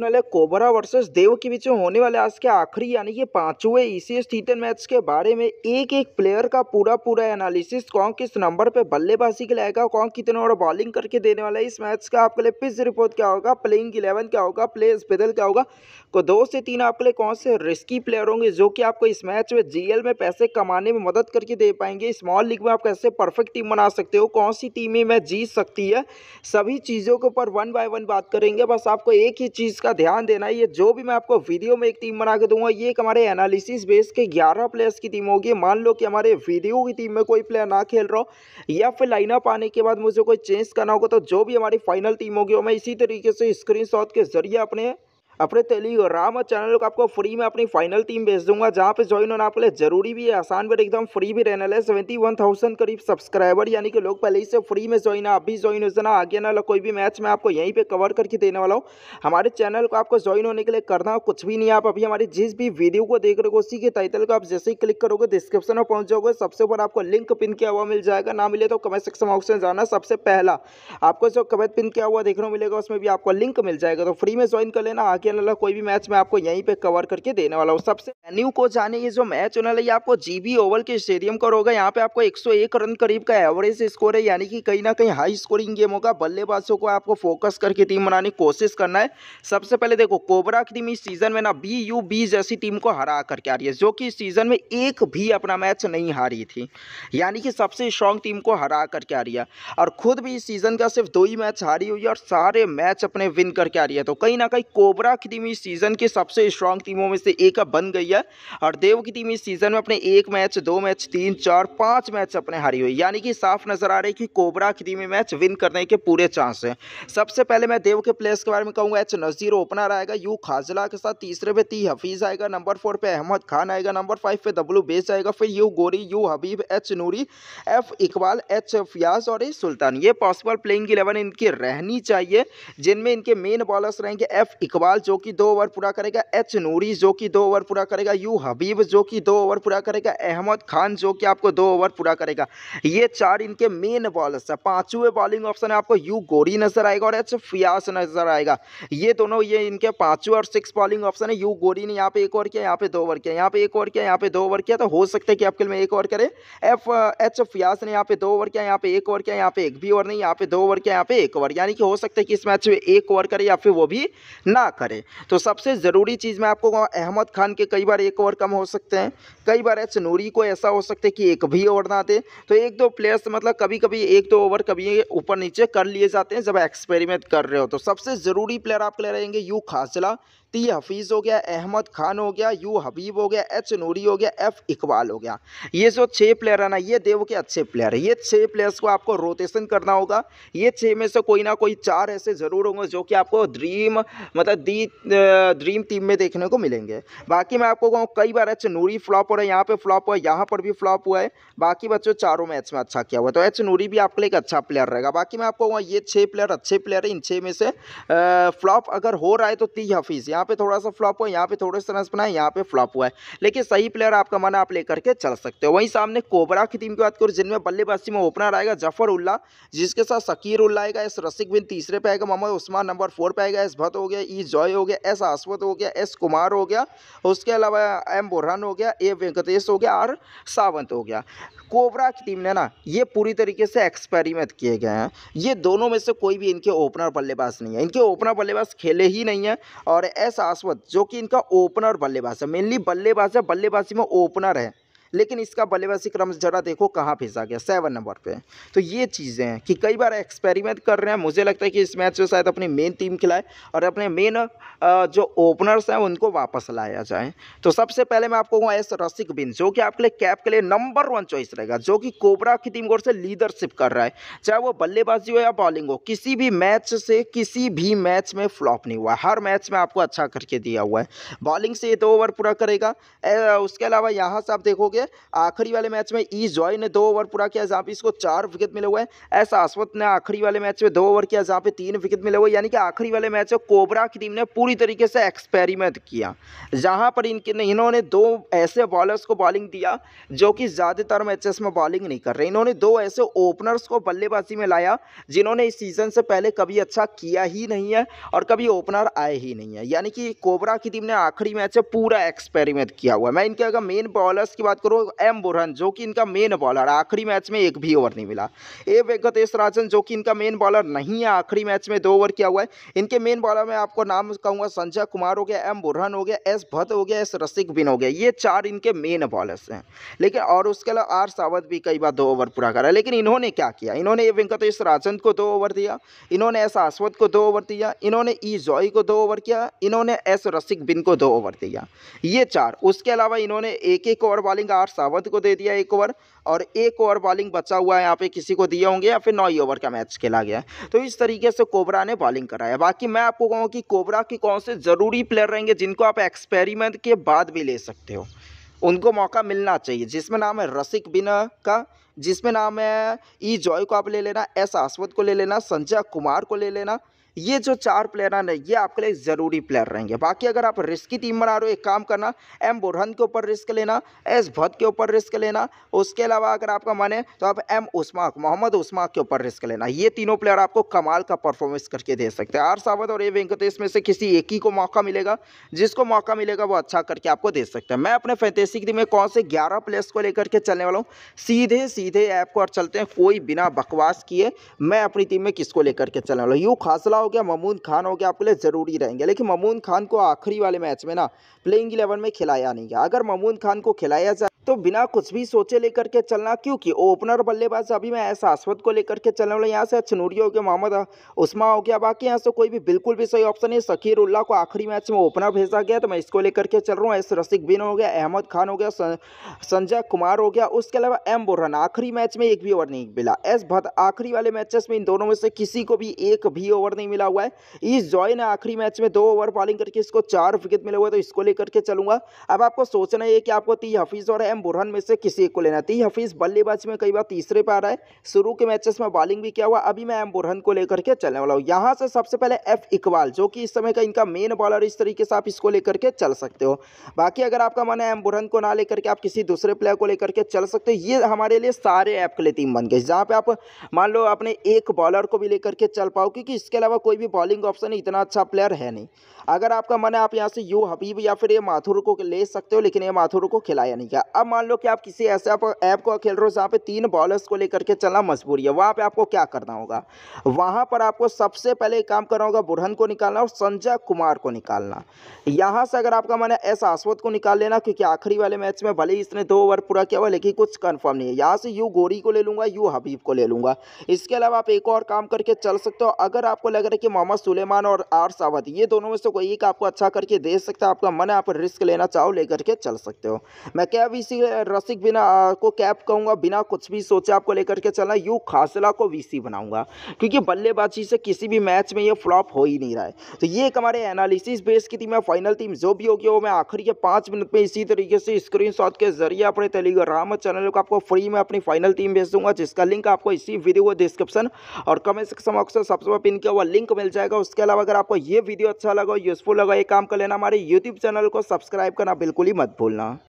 channel cobra versus देव के बीच में होने वाले आज के आखिरी यानी कि पांचवें ईसीएस टी मैच के बारे में एक एक प्लेयर का पूरा पूरा एनालिसिस कौन किस नंबर पे बल्लेबाजी खिलाएगा कौन कितने ओवर बॉलिंग करके देने वाला है इस मैच का आपके लिए पिच रिपोर्ट क्या होगा प्लेइंग इलेवन क्या होगा प्लेयर्स बेदल क्या होगा को तो दो से तीन आपके लिए कौन से रिस्की प्लेयर होंगे जो कि आपको इस मैच में जीएल में पैसे कमाने में मदद करके दे पाएंगे स्मॉल लीग में आप कैसे परफेक्ट टीम बना सकते हो कौन सी टीम ही में जीत सकती है सभी चीज़ों के ऊपर वन बाय वन बात करेंगे बस आपको एक ही चीज़ इसका ध्यान देना है ये जो भी मैं आपको वीडियो में एक टीम बना के दूंगा ये एक हमारे एनालिसिस बेस के ग्यारह प्लेयर्स की टीम होगी मान लो कि हमारे वीडियो की टीम में कोई प्लेयर ना खेल रहा हो या फिर लाइनअप आने के बाद मुझे कोई चेंज करना होगा तो जो भी हमारी फाइनल टीम होगी मैं इसी तरीके से स्क्रीन के जरिए अपने अपने राम और चैनल को आपको फ्री में अपनी फाइनल टीम भेज दूंगा जहाँ पे ज्वाइन होना आपके लिए जरूरी भी है आसान भी एकदम फ्री भी रहने लगे सेवेंटी वन थाउजेंड करीब सब्सक्राइबर यानी कि लोग पहले ही से फ्री में ज्वाइन है आप भी ज्वाइन हो जाना आगे ना कोई भी मैच मैं आपको यहीं पर कवर करके देने वाला हूँ हमारे चैनल को आपको ज्वाइन होने के लिए करना कुछ भी नहीं आप अभी हमारी जिस भी वीडियो को देख रहे हो उसी के टाइटल को आप जैसे ही क्लिक करोगे डिस्क्रिप्शन में पहुँच जाओगे सबसे ऊपर आपको लिंक पिन किया हुआ मिल जाएगा ना मिले तो कमेंट सेक्शन में जाना सबसे पहला आपको जो कमेंट पिन किया हुआ देखने को मिलेगा उसमें भी आपको लिंक मिल जाएगा तो फ्री में ज्वाइन कर लेना आगे बाकी आने वाला कोई भी मैच में आपको यहीं पे कवर करके देने वाला हूँ सबसे वेन्यू को जाने ये जो मैच होने वाला आपको जीबी ओवल के स्टेडियम का होगा यहाँ पे आपको 101 रन करीब का एवरेज स्कोर है यानी कि कहीं ना कहीं हाई स्कोरिंग गेम होगा बल्लेबाजों को आपको फोकस करके टीम बनाने की कोशिश करना है सबसे पहले देखो कोबरा की टीम इस सीजन में ना बी यू बी जैसी टीम को हरा करके आ रही है जो कि सीजन में एक भी अपना मैच नहीं हारी थी यानी कि सबसे स्ट्रॉन्ग टीम को हरा करके आ रही है और खुद भी इस सीजन का सिर्फ दो ही मैच हारी हुई है और सारे मैच अपने विन करके आ रही है तो कहीं ना कहीं कोबरा की टीम इस सीज़न की सबसे स्ट्रांग टीमों में से एक बन गई है और देव की टीम इस सीज़न में अपने एक मैच दो मैच तीन चार पांच मैच अपने हारी हुई यानी कि साफ नज़र आ रही कि कोबरा की टीम मैच विन करने के पूरे चांस हैं सबसे पहले मैं देव के प्लेयर्स के बारे में कहूँगा एच नज़ीर ओपनर आएगा यू खाजला के साथ तीसरे पे ती हफीज़ आएगा नंबर फोर पे अहमद खान आएगा नंबर फाइव पे डब्लू बेस आएगा फिर U Ghori U Habib H Noori F Iqbal H Fayyaz और ए सुल्तान ये पॉसिबल प्लेइंग इलेवन इनकी रहनी चाहिए जिनमें इनके मेन बॉलर्स रहेंगे एफ इकबाल जो कि दो ओवर पूरा करेगा एच नूरी जो कि दो ओवर पूरा करेगा यू हबीब जो कि दो ओवर पूरा करेगा अहमद खान जो कि आपको दो ओवर पूरा करेगा ये चार इनके मेन बॉलर्स है पाँचवें बॉलिंग ऑप्शन है आपको यू गोरी नजर आएगा और एच फियास नजर आएगा ये दोनों ये इनके पाँचवें और सिक्स बॉलिंग ऑप्शन है यू गोरी ने यहाँ पे एक ओवर किया यहाँ पे दो ओवर किया यहाँ पे एक ओवर किया यहाँ पे दो ओवर किया तो हो सकता है कि आपके लिए एक ओवर करें एफ एच फियास ने यहाँ पे दो ओवर किया यहाँ पे एक ओवर किया यहाँ पे एक भी ओवर नहीं यहाँ पे दो ओवर किया यहाँ पे एक ओवर यानी कि हो सकता है कि इस मैच में एक ओवर करे या फिर वो भी ना करे हैं तो सबसे ज़रूरी चीज़ मैं आपको अहमद खान के कई बार एक ओवर कम हो सकते हैं कई बार एच नूरी को ऐसा हो सकता है कि एक भी ओवर ना दे तो एक दो प्लेयर्स मतलब कभी कभी एक दो ओवर कभी ऊपर नीचे कर लिए जाते हैं जब एक्सपेरिमेंट कर रहे हो तो सबसे ज़रूरी प्लेयर आपके लिए रहेंगे यू खासला ती हफीज़ हो गया अहमद खान हो गया यू हबीब हो गया एच नूरी हो गया एफ इकबाल हो गया ये जो छः प्लेयर है ना ये देव के अच्छे प्लेयर है ये छः प्लेयर्स को आपको रोटेशन करना होगा ये छः में से कोई ना कोई चार ऐसे ज़रूर होंगे जो कि आपको ड्रीम मतलब दी भी ड्रीम टीम में देखने को मिलेंगे बाकी मैं आपको कहूँ कई बार एच नूरी फ्लॉप हो रहा है यहाँ पे फ्लॉप हुआ है यहाँ पर भी फ्लॉप हुआ है बाकी बच्चों चारों मैच में अच्छा किया हुआ तो एच नूरी भी आपके लिए एक अच्छा प्लेयर रहेगा बाकी मैं आपको कहूँ ये छः प्लेयर अच्छे प्लेयर है इन छः में से फ्लॉप अगर हो रहा है तो ती हफीज़ यहाँ पर थोड़ा सा फ्लॉप हुआ है यहाँ पर थोड़े से रन बनाए यहाँ पर फ्लॉप हुआ है लेकिन सही प्लेयर आपका मन आप लेकर के चल सकते हो वहीं सामने कोबरा की टीम की बात करूँ जिनमें बल्लेबाजी में ओपनर आएगा जफर उल्ला जिसके साथ शकीर उल्ला आएगा एस रसिक बिन तीसरे पे आएगा मोहम्मद उस्मान नंबर फोर पे आएगा एस भत हो गया ई जॉय रॉय हो गया एस आसवत हो गया एस कुमार हो गया उसके अलावा एम बोरहान हो गया ए वेंकटेश हो गया और सावंत हो गया कोबरा की टीम ने ना ये पूरी तरीके से एक्सपेरिमेंट किए गए हैं ये दोनों में से कोई भी इनके ओपनर बल्लेबाज नहीं है इनके ओपनर बल्लेबाज खेले ही नहीं है और एस आसवत जो कि इनका ओपनर बल्लेबाज है मेनली बल्लेबाज है बल्लेबाजी में ओपनर है लेकिन इसका बल्लेबाजी क्रम जरा देखो कहाँ भेजा गया सेवन नंबर पे तो ये चीज़ें हैं कि कई बार एक्सपेरिमेंट कर रहे हैं मुझे लगता है कि इस मैच में शायद अपनी मेन टीम खिलाए और अपने मेन जो ओपनर्स हैं उनको वापस लाया जाए तो सबसे पहले मैं आपको कहूँगा एस रसिक बिन जो कि आपके लिए कैप के लिए नंबर वन चॉइस रहेगा जो कि कोबरा की टीम की से लीडरशिप कर रहा है चाहे वो बल्लेबाजी हो या बॉलिंग हो किसी भी मैच से किसी भी मैच में फ्लॉप नहीं हुआ हर मैच में आपको अच्छा करके दिया हुआ है बॉलिंग से ये दो ओवर पूरा करेगा उसके अलावा यहाँ से आप देखोगे के आखिरी वाले मैच में ई जॉय ने दो ओवर पूरा किया जहाँ पे इसको चार विकेट मिले हुए हैं एस आसवत ने आखिरी वाले मैच में दो ओवर किया जहाँ पे तीन विकेट मिले हुए यानी कि आखिरी वाले मैच में कोबरा की टीम ने पूरी तरीके से एक्सपेरिमेंट किया जहाँ पर इनके इन्होंने दो ऐसे बॉलर्स को बॉलिंग दिया जो कि ज़्यादातर मैचेस में बॉलिंग नहीं कर रहे इन्होंने दो ऐसे ओपनर्स को बल्लेबाजी में लाया जिन्होंने इस सीज़न से पहले कभी अच्छा किया ही नहीं है और कभी ओपनर आए ही नहीं है यानी कि कोबरा की टीम ने आखिरी मैच में पूरा एक्सपेरिमेंट किया हुआ है मैं इनके अगर मेन बॉलर्स की बात करो एम बोरहन जो कि इनका मेन बॉलर है आखिरी मैच में एक भी ओवर नहीं मिला ए वेंकटेश राजन जो कि इनका मेन बॉलर नहीं है आखिरी मैच में दो ओवर किया हुआ है इनके मेन बॉलर में आपको नाम कहूँगा संजय कुमार हो गया एम बुरहन हो गया एस भट्ट हो गया एस रसिक बिन हो गया ये चार इनके मेन बॉलर्स हैं लेकिन और उसके अलावा आर सावत भी कई बार दो ओवर पूरा करा लेकिन इन्होंने क्या किया इन्होंने ए वेंकटेश राजन को दो ओवर दिया इन्होंने एस आसवत को दो ओवर दिया इन्होंने ई जॉय को दो ओवर किया इन्होंने एस रसिक बिन को दो ओवर दिया ये चार उसके अलावा इन्होंने एक एक ओवर बॉलिंग आर सावंत को दे दिया एक ओवर और एक ओवर बॉलिंग बचा हुआ है यहाँ पे किसी को दिए होंगे या फिर नौ ही ओवर का मैच खेला गया तो इस तरीके से कोबरा ने बॉलिंग कराया बाकी मैं आपको कहूँ कि कोबरा के कौन से ज़रूरी प्लेयर रहेंगे जिनको आप एक्सपेरिमेंट के बाद भी ले सकते हो उनको मौका मिलना चाहिए जिसमें नाम है रसिक बिना का जिसमें नाम है ई e जॉय को आप ले लेना एस आसवत को ले लेना संजय कुमार को ले लेना ये जो चार प्लेयर हैं ये आपके लिए ज़रूरी प्लेयर रहेंगे बाकी अगर आप रिस्क की टीम बना रहे हो एक काम करना एम बुरहन के ऊपर रिस्क लेना एस भद के ऊपर रिस्क लेना उसके अलावा अगर आपका मन है तो आप एम उस्माक मोहम्मद उस्माक के ऊपर रिस्क लेना ये तीनों प्लेयर आपको कमाल का परफॉर्मेंस करके दे सकते हैं आर सावत और ए वेंकटेश में से किसी एक ही को मौका मिलेगा जिसको मौका मिलेगा वो अच्छा करके आपको दे सकते हैं मैं अपने फैंटेसी टीम में कौन से ग्यारह प्लेयर्स को लेकर के चलने वाला हूँ सीधे सीधे सीधे ऐप को और चलते हैं कोई बिना बकवास किए मैं अपनी टीम में किसको लेकर के चलने वाला यूँ खासला हो गया ममून खान हो गया आपके लिए ज़रूरी रहेंगे लेकिन ममून खान को आखिरी वाले मैच में ना प्लेइंग इलेवन में खिलाया नहीं गया अगर ममून खान को खिलाया जाए तो बिना कुछ भी सोचे लेकर के चलना क्योंकि ओपनर बल्लेबाज अभी मैं ऐसा अश्वत को लेकर के चलने वाले यहाँ से छनूरिया हो गया मोहम्मद उस्मा हो गया बाकी यहाँ से कोई भी बिल्कुल भी सही ऑप्शन नहीं शकीर उल्ला को आखिरी मैच में ओपनर भेजा गया तो मैं इसको लेकर के चल रहा हूँ एस रसिक बिन हो गया अहमद खान हो गया संजय कुमार हो गया उसके अलावा एम बुरहन आखिरी मैच में एक भी ओवर नहीं मिला एस भद आखिरी वाले मैचेस में इन दोनों में से किसी को भी एक भी ओवर नहीं मिला हुआ है इस जॉय ने आखिरी मैच में दो ओवर बॉलिंग करके इसको चार विकेट मिले हुए तो इसको लेकर के चलूंगा अब आपको सोचना है कि आपको ती हफीज़ और एम एम बुरहन में से किसी एक को लेना थी हफीज़ बल्लेबाजी में कई बार तीसरे पर आ रहा है शुरू के मैचेस में बॉलिंग भी किया हुआ अभी मैं एम बुरहन को लेकर के चलने वाला हूँ यहाँ से सबसे पहले एफ इकबाल जो कि इस समय का इनका मेन बॉलर इस तरीके से आप इसको लेकर के चल सकते हो बाकी अगर आपका मन है एम बुरहन को ना लेकर के आप किसी दूसरे प्लेयर को लेकर के चल सकते हो ये हमारे लिए सारे ऐप के लिए टीम बन गई जहाँ पर आप मान लो अपने एक बॉलर को भी लेकर के चल पाओ क्योंकि इसके अलावा कोई भी बॉलिंग ऑप्शन इतना अच्छा प्लेयर है नहीं अगर आपका मन है आप यहाँ से यू हबीब या फिर ये माथुर को ले सकते हो लेकिन ये माथुर को खिलाया नहीं गया अब मान लो कि आप किसी ऐसे ऐप को खेल रहे हो जहाँ पे तीन बॉलर्स को लेकर के चलना मजबूरी है वहाँ पे आपको क्या करना होगा वहाँ पर आपको सबसे पहले काम करना होगा बुरहन को निकालना और संजय कुमार को निकालना यहाँ से अगर आपका मन है एस आसवत को निकाल लेना क्योंकि आखिरी वाले मैच में भले ही इसने दो ओवर पूरा किया हुआ लेकिन कुछ कन्फर्म नहीं है यहाँ से यू गोरी को ले लूँगा यू हबीब को ले लूँगा इसके अलावा आप एक और काम करके चल सकते हो अगर आपको लग रहा है कि मोहम्मद सुलेमान और आर सावत ये दोनों में से को एक आपको अच्छा करके दे सकता है आपका मन है आप रिस्क लेना चाहो लेकर के चल सकते हो मैं कैब इसी रसिक बिना को कैब कहूँगा बिना कुछ भी सोचे आपको लेकर के चलना यू खासला को वीसी बनाऊंगा क्योंकि बल्लेबाजी से किसी भी मैच में ये फ्लॉप हो ही नहीं रहा है तो ये एक हमारे एनालिसिस बेस की टीम है फाइनल टीम जो भी होगी वो मैं आखिरी के पाँच मिनट में इसी तरीके से स्क्रीन के जरिए अपने टेलीग्राम चैनल को आपको फ्री में अपनी फाइनल टीम भेज दूंगा जिसका लिंक आपको इसी वीडियो को डिस्क्रिप्शन और कमेंट समक्ष सबसे पिन किया हुआ लिंक मिल जाएगा उसके अलावा अगर आपको ये वीडियो अच्छा लगा यूज़फुल लगा ये काम कर लेना हमारे यूट्यूब चैनल को सब्सक्राइब करना बिल्कुल ही मत भूलना